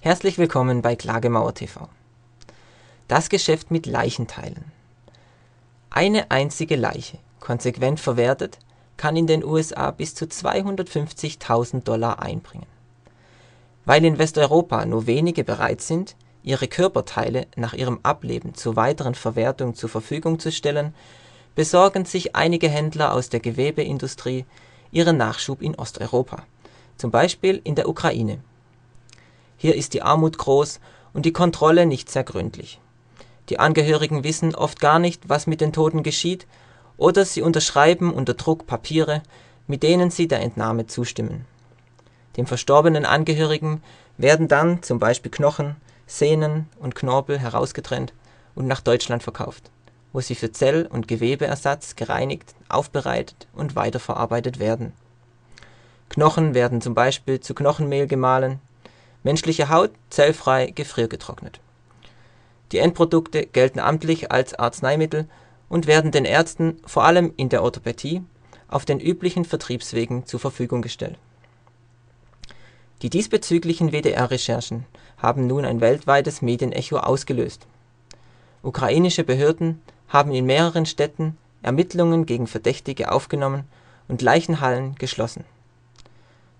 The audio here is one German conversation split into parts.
Herzlich willkommen bei Klagemauer TV. Das Geschäft mit Leichenteilen. Eine einzige Leiche, konsequent verwertet, kann in den USA bis zu 250.000 Dollar einbringen. Weil in Westeuropa nur wenige bereit sind, ihre Körperteile nach ihrem Ableben zur weiteren Verwertung zur Verfügung zu stellen, besorgen sich einige Händler aus der Gewebeindustrie ihren Nachschub in Osteuropa, zum Beispiel in der Ukraine hier ist die Armut groß und die Kontrolle nicht sehr gründlich. Die Angehörigen wissen oft gar nicht, was mit den Toten geschieht, oder sie unterschreiben unter Druck Papiere, mit denen sie der Entnahme zustimmen. Dem verstorbenen Angehörigen werden dann zum Beispiel Knochen, Sehnen und Knorpel herausgetrennt und nach Deutschland verkauft, wo sie für Zell- und Gewebeersatz gereinigt, aufbereitet und weiterverarbeitet werden. Knochen werden zum Beispiel zu Knochenmehl gemahlen Menschliche Haut zellfrei gefriergetrocknet. Die Endprodukte gelten amtlich als Arzneimittel und werden den Ärzten, vor allem in der Orthopädie, auf den üblichen Vertriebswegen zur Verfügung gestellt. Die diesbezüglichen WDR-Recherchen haben nun ein weltweites Medienecho ausgelöst. Ukrainische Behörden haben in mehreren Städten Ermittlungen gegen Verdächtige aufgenommen und Leichenhallen geschlossen.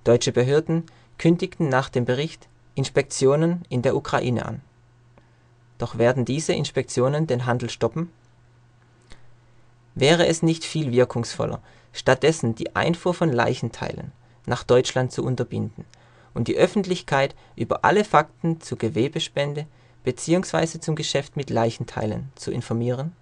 Deutsche Behörden kündigten nach dem Bericht Inspektionen in der Ukraine an. Doch werden diese Inspektionen den Handel stoppen? Wäre es nicht viel wirkungsvoller, stattdessen die Einfuhr von Leichenteilen nach Deutschland zu unterbinden und die Öffentlichkeit über alle Fakten zur Gewebespende bzw. zum Geschäft mit Leichenteilen zu informieren